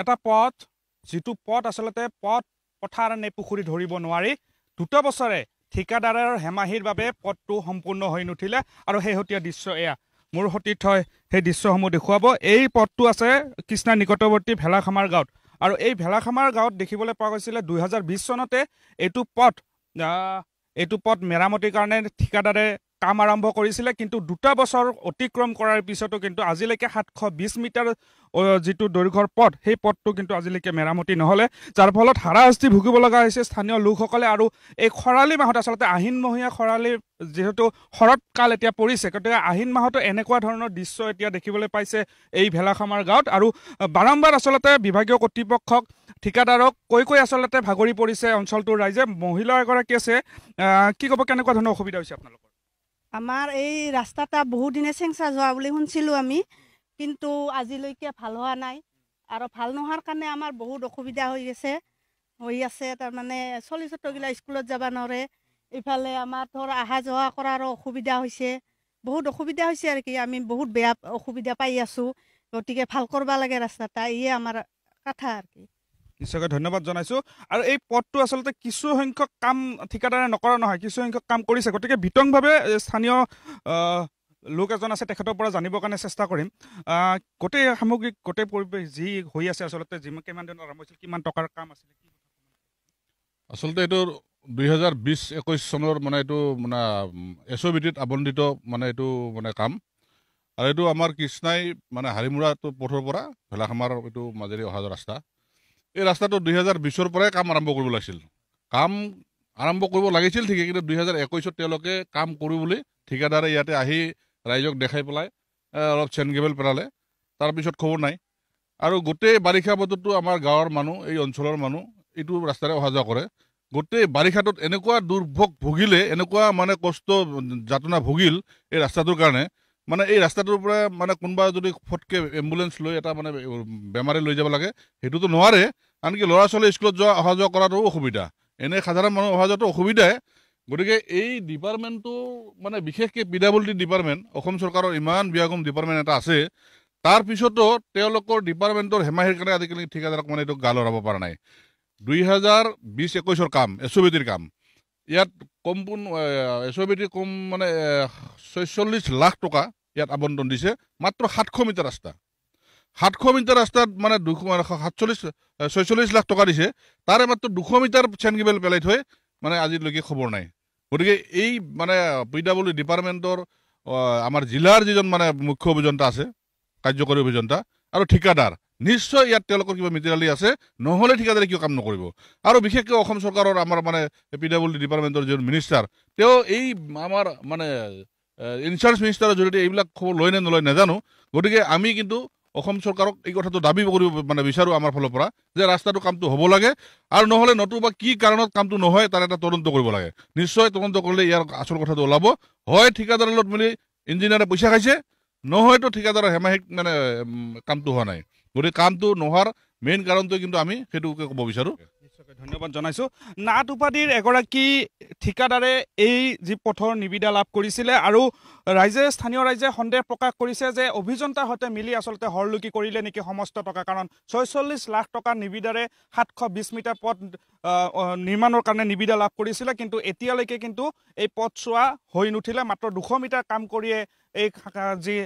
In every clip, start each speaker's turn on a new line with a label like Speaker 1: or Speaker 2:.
Speaker 1: এটা পথ যিটো পথ আচলতে পথ পথাৰ নে পুখুৰী ধৰিব নোৱাৰি দুটা বছৰে ঠিকাদাৰৰ হেমাহিৰ বাবে পথটো সম্পূৰ্ণ হৈ নুঠিলে আৰু শেহতীয়া দৃশ্য এয়া মোৰ হয় সেই দৃশ্যসমূহ দেখুৱাব এই পথটো আছে কৃষ্ণা নিকটৱৰ্তী ভেলাখামাৰ গাঁৱত আৰু এই ভেলাখামাৰ গাঁৱত দেখিবলৈ পোৱা গৈছিলে দুহেজাৰ বিছ চনতে এইটো পথ এইটো পথ মেৰামতিৰ কাৰণে ঠিকাদাৰে কাম আৰম্ভ কৰিছিলে কিন্তু দুটা বছৰ অতিক্ৰম কৰাৰ পিছতো কিন্তু আজিলৈকে সাতশ বিছ মিটাৰ যিটো দৈৰ্ঘৰ পথ সেই পথটো কিন্তু আজিলৈকে মেৰামতি নহ'লে যাৰ ফলত হাৰাশাস্তি ভুগিব লগা হৈছে স্থানীয় লোকসকলে আৰু এই খৰালি মাহত আচলতে আহিন মহীয়া খৰালি যিহেতু শৰৎকাল এতিয়া পৰিছে গতিকে আহিন মাহতো এনেকুৱা ধৰণৰ দৃশ্য এতিয়া দেখিবলৈ পাইছে এই ভেলাখামাৰ গাঁৱত আৰু বাৰম্বাৰ আচলতে বিভাগীয় কৰ্তৃপক্ষক ঠিকাদাৰক কৈ কৈ আচলতে ভাগৰি পৰিছে অঞ্চলটোৰ ৰাইজে মহিলা এগৰাকী আছে কি ক'ব কেনেকুৱা ধৰণৰ অসুবিধা হৈছে আপোনালোকৰ আমাৰ এই ৰাস্তা এটা বহুদিনে চেংচা যোৱা বুলি শুনিছিলোঁ আমি কিন্তু আজিলৈকে ভাল হোৱা নাই আৰু ভাল নোহোৱাৰ কাৰণে আমাৰ বহুত অসুবিধা হৈ গৈছে হৈ আছে তাৰমানে চলি ছোটগিলা স্কুলত যাব নোৱাৰে ইফালে আমাৰ ধৰ অহা যোৱা কৰাৰো অসুবিধা হৈছে বহুত অসুবিধা হৈছে আৰু কি আমি বহুত বেয়া অসুবিধা পাই আছোঁ গতিকে ভাল কৰিব লাগে ৰাস্তা এটা ইয়ে আমাৰ কথা আৰু কি নিশ্চয়কৈ ধন্যবাদ জনাইছোঁ আৰু এই পদটো আচলতে কিছু সংখ্যক কাম ঠিকাদাৰে নকৰা নহয় কিছু সংখ্যক কাম কৰিছে গতিকে বিতংভাৱে স্থানীয় লোক এজন আছে তেখেতৰ পৰা জানিবৰ কাৰণে চেষ্টা কৰিম গোটেই সামগ্ৰিক গোটেই পৰিৱেশ যি হৈ আছে আচলতে যিমান কিমান দিনত আৰম্ভ হৈছিল কিমান টকাৰ কাম আছিলে
Speaker 2: আচলতে এইটো দুহেজাৰ বিছ একৈছ চনৰ মানে এইটো মানে এছ অ' বি টিত আবণ্ডিত মানে এইটো মানে কাম আৰু এইটো আমাৰ কৃষ্ণাই মানে হাৰিমুৰাটো পথৰ পৰা ভেলাখামাৰ এইটো মাজেৰে অহা ৰাস্তা এই ৰাস্তাটো দুহেজাৰ বিছৰ পৰাই কাম আৰম্ভ কৰিব লাগিছিল কাম আৰম্ভ কৰিব লাগিছিল ঠিকেই কিন্তু দুহেজাৰ একৈছত তেওঁলোকে কাম কৰোঁ বুলি ঠিকাদাৰে ইয়াতে আহি ৰাইজক দেখাই পেলাই অলপ চেন গেবেল পেলালে তাৰপিছত খবৰ নাই আৰু গোটেই বাৰিষা বতৰটো আমাৰ গাঁৱৰ মানুহ এই অঞ্চলৰ মানুহ এইটো ৰাস্তাৰে অহা যোৱা কৰে গোটেই বাৰিষাটোত এনেকুৱা দুৰ্ভোগ ভুগিলে এনেকুৱা মানে কষ্ট যাতনা ভুগিল এই ৰাস্তাটোৰ কাৰণে মানে এই ৰাস্তাটোৰ পৰা মানে কোনোবা যদি ফটকে এম্বুলেঞ্চ লৈ এটা মানে বেমাৰী লৈ যাব লাগে সেইটোতো নোৱাৰে আনকি ল'ৰা ছোৱালী স্কুলত যোৱা অহা যোৱা কৰাটো অসুবিধা এনে সাধাৰণ মানুহ অহা যোৱাটো অসুবিধাই গতিকে এই ডিপাৰ্টমেণ্টটো মানে বিশেষকৈ P W D department Assam চৰকাৰৰ ইমান বিয়াগম ডিপাৰ্টমেণ্ট এটা আছে তাৰপিছতো তেওঁলোকৰ ডিপাৰ্টমেণ্টৰ হেমাহিৰ কাৰণে আজিকালি ঠিকাদাৰক মানে এইটো গা লৰাব পৰা নাই দুই হাজাৰ বিছ একৈছৰ কাম এছ অ' বিটিৰ কাম ইয়াত কম পোন এছ বি পিটি কম মানে ছয়চল্লিছ লাখ টকা ইয়াত আবণ্টন দিছে মাত্ৰ সাতশ মিটাৰ ৰাস্তা সাতশ মিটাৰ ৰাস্তাত মানে দুশ সাতচল্লিছ ছয়চল্লিছ লাখ টকা দিছে তাৰে মাত্ৰ দুশ মিটাৰ চেনগিবেল পেলাই থৈ মানে আজিলৈকে খবৰ নাই গতিকে এই মানে পি ডাব্লিউ ডি ডিপাৰ্টমেণ্টৰ আমাৰ জিলাৰ যিজন মানে মুখ্য অভিযন্তা আছে কাৰ্যকৰী অভিযন্তা আৰু ঠিকাদাৰ নিশ্চয় ইয়াত তেওঁলোকৰ কিবা মেটেৰিয়েলি আছে নহ'লে ঠিকাদাৰে কিয় কাম নকৰিব আৰু বিশেষকৈ অসম চৰকাৰৰ আমাৰ মানে পি ডাব্লিউ ডি ডিপাৰ্টমেণ্টৰ যিজন মিনিষ্টাৰ তেওঁ এই আমাৰ মানে ইঞ্চাৰ্জ মিনিষ্টাৰৰ জৰিয়তে এইবিলাক খবৰ লয় নে নলয় নাজানো গতিকে আমি কিন্তু অসম চৰকাৰক এই কথাটো দাবী কৰিব মানে বিচাৰোঁ আমাৰ ফালৰ পৰা যে ৰাস্তাটো কামটো হ'ব লাগে আৰু নহ'লে নতুবা কি কাৰণত কামটো নহয় তাৰ এটা তদন্ত কৰিব লাগে নিশ্চয় তদন্ত কৰিলে ইয়াৰ আচল কথাটো ওলাব হয় ঠিকাদাৰৰ লগত মিলি ইঞ্জিনিয়াৰে পইচা খাইছে নহয়তো ঠিকাদাৰৰ হেমাহিক মানে কামটো হোৱা নাই গতিকে কামটো নোহোৱাৰ মেইন কাৰণটো কিন্তু আমি সেইটোকে ক'ব বিচাৰোঁ ধন্যবাদ জনাইছোঁ নাট উপাধিৰ
Speaker 1: এগৰাকী ঠিকাদাৰে এই যি পথৰ নিবিদা লাভ কৰিছিলে আৰু ৰাইজে স্থানীয় ৰাইজে সন্দেহ প্ৰকাশ কৰিছে যে অভিযন্তাৰ সৈতে মিলি আচলতে হৰলুকি কৰিলে নেকি সমস্ত টকা কাৰণ ছয়চল্লিছ লাখ টকা নিবিদাৰে সাতশ বিছ মিটাৰ পথ নিৰ্মাণৰ কাৰণে নিবিদা লাভ কৰিছিলে কিন্তু এতিয়ালৈকে কিন্তু এই পথ চোৱা হৈ নুঠিলে মাত্ৰ দুশ মিটাৰ কাম কৰিয়ে এই যি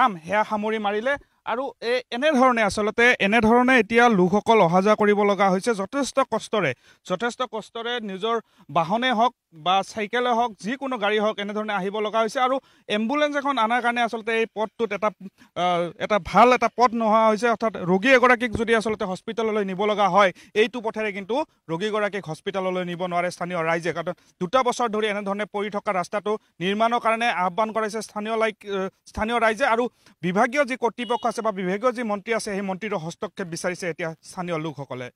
Speaker 1: কাম সেয়া সামৰি মাৰিলে আৰু এই এনেধৰণে আচলতে এনেধৰণে এতিয়া লোকসকল অহা যোৱা কৰিব লগা হৈছে যথেষ্ট কষ্টৰে যথেষ্ট কষ্টৰে নিজৰ বাহনে হওক বা চাইকেলে হওক যিকোনো গাড়ী হওক এনেধৰণে আহিব লগা হৈছে আৰু এম্বুলেঞ্চ এখন অনাৰ কাৰণে আচলতে এই পথটোত এটা এটা ভাল এটা পথ নোহোৱা হৈছে অৰ্থাৎ ৰোগী এগৰাকীক যদি আচলতে হস্পিটেললৈ নিব লগা হয় এইটো পথেৰে কিন্তু ৰোগীগৰাকীক হস্পিটেললৈ নিব নোৱাৰে স্থানীয় ৰাইজে কাৰণ দুটা বছৰ ধৰি এনেধৰণে পৰি থকা ৰাস্তাটো নিৰ্মাণৰ কাৰণে আহ্বান কৰাইছে স্থানীয় লাইক স্থানীয় ৰাইজে আৰু বিভাগীয় যি কৰ্তৃপক্ষ আছে বা বিভাগীয় যি মন্ত্ৰী আছে সেই মন্ত্ৰীৰ হস্তক্ষেপ বিচাৰিছে এতিয়া স্থানীয় লোকসকলে